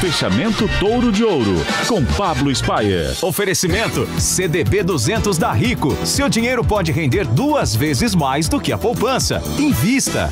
Fechamento Touro de Ouro, com Pablo Spayer. Oferecimento CDB 200 da Rico. Seu dinheiro pode render duas vezes mais do que a poupança. Invista!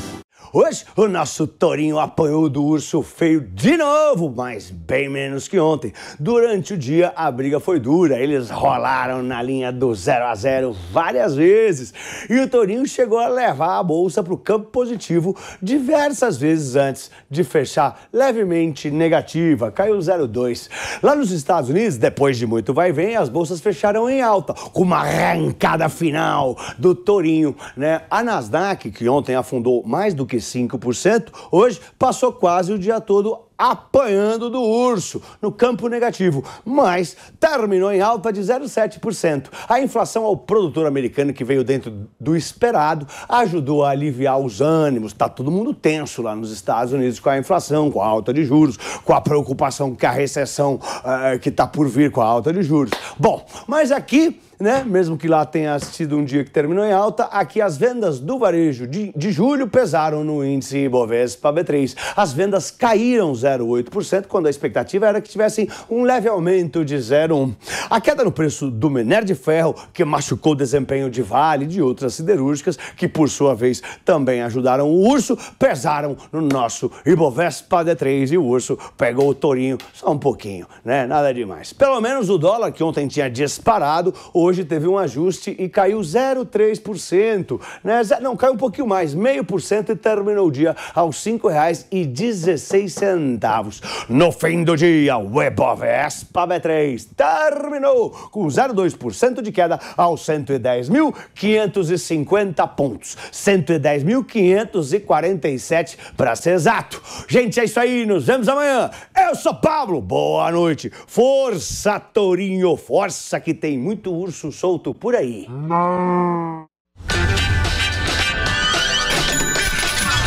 Hoje o nosso Torinho apanhou do urso feio de novo, mas bem menos que ontem. Durante o dia a briga foi dura, eles rolaram na linha do 0 a 0 várias vezes e o Torinho chegou a levar a bolsa para o campo positivo diversas vezes antes de fechar levemente negativa, caiu 0-2. Lá nos Estados Unidos, depois de muito vai e vem, as bolsas fecharam em alta, com uma arrancada final do Torinho, né? A Nasdaq, que ontem afundou mais do que 5,5%, hoje passou quase o dia todo apanhando do urso no campo negativo, mas terminou em alta de 0,7%. A inflação ao produtor americano que veio dentro do esperado ajudou a aliviar os ânimos. Tá todo mundo tenso lá nos Estados Unidos com a inflação, com a alta de juros, com a preocupação com a recessão uh, que está por vir com a alta de juros. Bom, mas aqui né? Mesmo que lá tenha sido um dia que terminou em alta, aqui as vendas do varejo de, de julho pesaram no índice Ibovespa B3. As vendas caíram 0,7%. 0,08%, quando a expectativa era que tivessem um leve aumento de 0,1%. A queda no preço do minério de ferro, que machucou o desempenho de Vale e de outras siderúrgicas, que por sua vez também ajudaram o urso, pesaram no nosso Ibovespa D3 e o urso pegou o tourinho só um pouquinho, né? Nada demais. Pelo menos o dólar, que ontem tinha disparado, hoje teve um ajuste e caiu 0,3%, né? Não, caiu um pouquinho mais, meio por cento e terminou o dia aos R$ 5,16 centavos. No fim do dia, o Ibovespa B3 terminou com 0,2% de queda aos 110.550 pontos. 110.547 para ser exato. Gente, é isso aí. Nos vemos amanhã. Eu sou Pablo. Boa noite. Força, Tourinho. Força que tem muito urso solto por aí. Não.